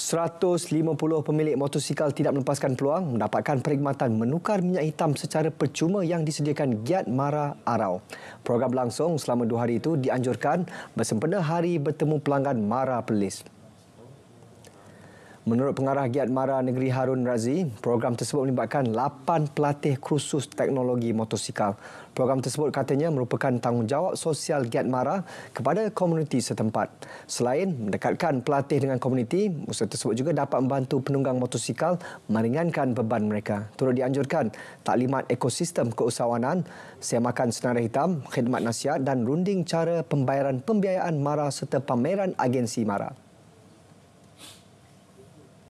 150 pemilik motosikal tidak melepaskan peluang mendapatkan perkhidmatan menukar minyak hitam secara percuma yang disediakan Giat Mara Arau. Program langsung selama dua hari itu dianjurkan bersempena hari bertemu pelanggan Mara Pelis. Menurut pengarah Giat Mara Negeri Harun Razi, program tersebut melibatkan 8 pelatih khusus teknologi motosikal. Program tersebut katanya merupakan tanggungjawab sosial Giat Mara kepada komuniti setempat. Selain mendekatkan pelatih dengan komuniti, usaha tersebut juga dapat membantu penunggang motosikal meringankan beban mereka. Turut dianjurkan taklimat ekosistem keusahawanan, semakan senarai hitam, khidmat nasihat dan runding cara pembayaran pembiayaan Mara serta pameran agensi Mara.